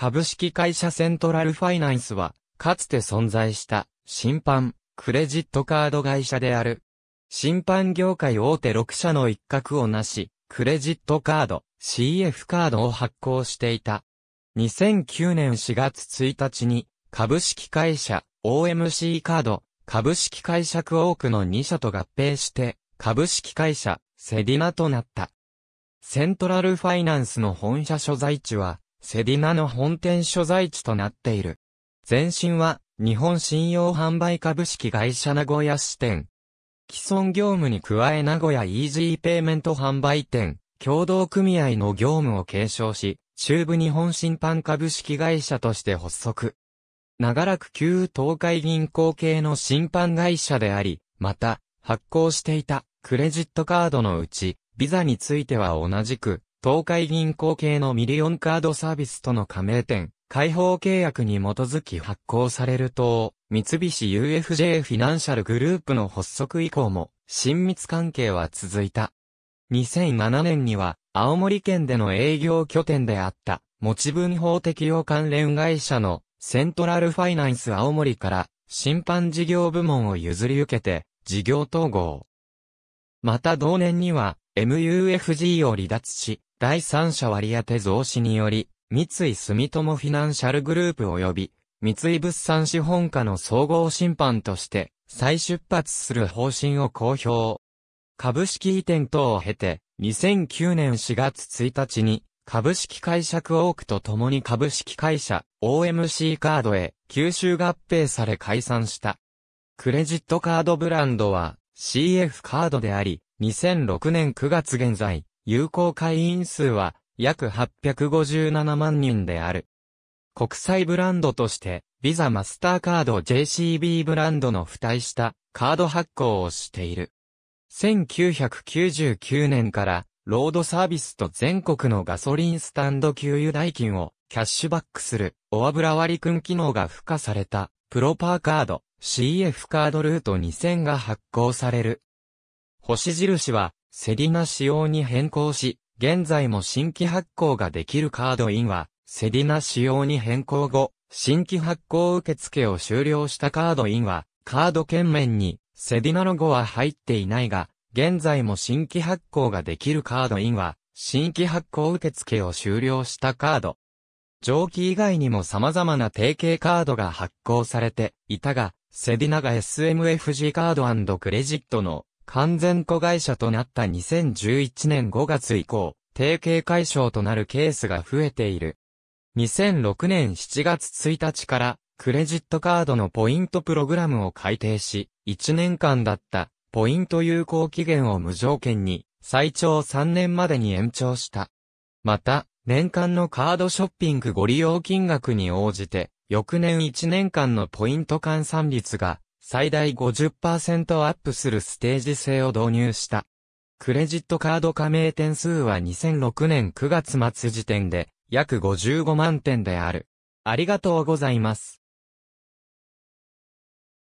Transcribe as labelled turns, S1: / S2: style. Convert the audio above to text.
S1: 株式会社セントラルファイナンスは、かつて存在した、審判、クレジットカード会社である。審判業界大手6社の一角をなし、クレジットカード、CF カードを発行していた。2009年4月1日に、株式会社、OMC カード、株式会社クオークの2社と合併して、株式会社、セディナとなった。セントラルファイナンスの本社所在地は、セディナの本店所在地となっている。前身は、日本信用販売株式会社名古屋支店。既存業務に加え名古屋イージーペイメント販売店、共同組合の業務を継承し、中部日本審判株式会社として発足。長らく旧東海銀行系の審判会社であり、また、発行していたクレジットカードのうち、ビザについては同じく、東海銀行系のミリオンカードサービスとの加盟店、開放契約に基づき発行されると、三菱 UFJ フィナンシャルグループの発足以降も、親密関係は続いた。2007年には、青森県での営業拠点であった、持ち分法適用関連会社の、セントラルファイナンス青森から、審判事業部門を譲り受けて、事業統合。また同年には、MUFG を離脱し、第三者割当増資により、三井住友フィナンシャルグループ及び、三井物産資本家の総合審判として、再出発する方針を公表。株式移転等を経て、2009年4月1日に、株式解釈オークと共に株式会社 OMC カードへ吸収合併され解散した。クレジットカードブランドは CF カードであり、2006年9月現在、有効会員数は約857万人である。国際ブランドとして、ビザマスターカード JCB ブランドの付帯したカード発行をしている。1999年からロードサービスと全国のガソリンスタンド給油代金をキャッシュバックするオアブラ割り君機能が付加されたプロパーカード CF カードルート2000が発行される。星印は、セリナ仕様に変更し、現在も新規発行ができるカードインは、セリナ仕様に変更後、新規発行受付を終了したカードインは、カード券面に、セディナロゴは入っていないが、現在も新規発行ができるカードインは、新規発行受付を終了したカード。蒸気以外にも様々な提携カードが発行されていたが、セディナが SMFG カードクレジットの完全子会社となった2011年5月以降、提携解消となるケースが増えている。2006年7月1日から、クレジットカードのポイントプログラムを改定し、1年間だったポイント有効期限を無条件に、最長3年までに延長した。また、年間のカードショッピングご利用金額に応じて、翌年1年間のポイント換算率が最大50%アップするステージ制を導入した。クレジットカード加盟点数は2006年9月末時点で約55万点である。ありがとうございます。